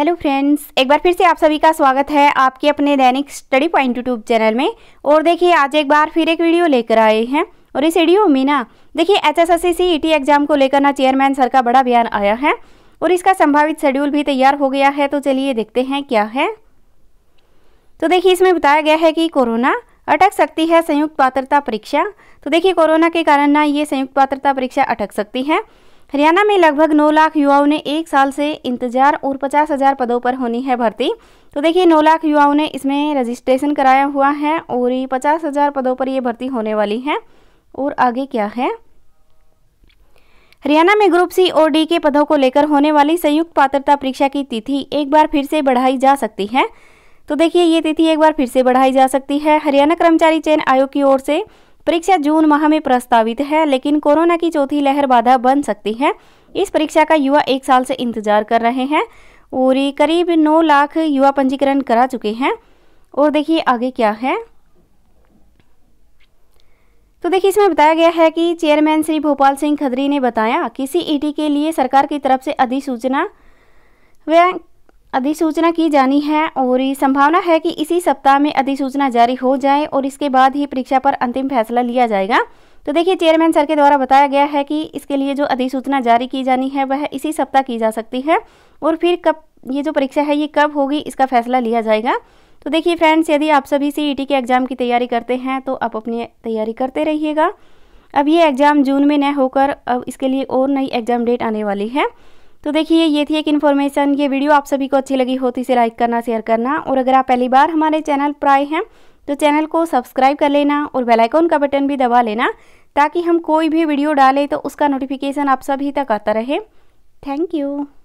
hello friends एक बार फिर से आप सभी का स्वागत है आपके अपने दैनिक स्टडी पॉइंट यूट्यूब चैनल में और देखिए आज एक बार फिर एक वीडियो लेकर आए हैं और इस वीडियो में ना देखिए एच एस एस एग्ज़ाम को लेकर ना चेयरमैन सर का बड़ा बयान आया है और इसका संभावित शेड्यूल भी तैयार हो गया है तो चलिए देखते हैं क्या है तो देखिए इसमें बताया गया है कि कोरोना अटक सकती है संयुक्त पात्रता परीक्षा तो देखिए कोरोना के कारण ना ये संयुक्त पात्रता परीक्षा अटक सकती है हरियाणा में लगभग 9 लाख युवाओं ने एक साल से इंतजार और पचास हज़ार पदों पर होनी है भर्ती तो देखिए 9 लाख युवाओं ने इसमें रजिस्ट्रेशन कराया हुआ है और ये पचास हज़ार पदों पर ये भर्ती होने वाली है और आगे क्या है हरियाणा में ग्रुप सी और डी के पदों को लेकर होने वाली संयुक्त पात्रता परीक्षा की तिथि एक बार फिर से बढ़ाई जा सकती है तो देखिए ये तिथि एक बार फिर से बढ़ाई जा सकती है हरियाणा कर्मचारी चयन आयोग की ओर से परीक्षा जून माह में प्रस्तावित है लेकिन कोरोना की चौथी लहर बाधा बन सकती है इस परीक्षा का युवा एक साल से इंतजार कर रहे हैं और करीब नौ लाख युवा पंजीकरण करा चुके हैं और देखिए आगे क्या है तो देखिए इसमें बताया गया है कि चेयरमैन श्री भोपाल सिंह खदरी ने बताया कि सीईटी के लिए सरकार की तरफ से अधिसूचना व अधिसूचना की जानी है और ये संभावना है कि इसी सप्ताह में अधिसूचना जारी हो जाए और इसके बाद ही परीक्षा पर अंतिम फैसला लिया जाएगा तो देखिए चेयरमैन सर के द्वारा बताया गया है कि इसके लिए जो अधिसूचना जारी की जानी है वह इसी सप्ताह की जा सकती है और फिर कब ये जो परीक्षा है ये कब होगी इसका फैसला लिया जाएगा तो देखिए फ्रेंड्स यदि आप सभी सी e के एग्ज़ाम की तैयारी करते हैं तो आप अपनी तैयारी करते रहिएगा अब ये एग्ज़ाम जून में न होकर अब इसके लिए और नई एग्ज़ाम डेट आने वाली है तो देखिए ये थी एक इन्फॉर्मेशन ये वीडियो आप सभी को अच्छी लगी हो तो इसे लाइक करना शेयर करना और अगर आप पहली बार हमारे चैनल पर आए हैं तो चैनल को सब्सक्राइब कर लेना और बेलाइकॉन का बटन भी दबा लेना ताकि हम कोई भी वीडियो डालें तो उसका नोटिफिकेशन आप सभी तक आता रहे थैंक यू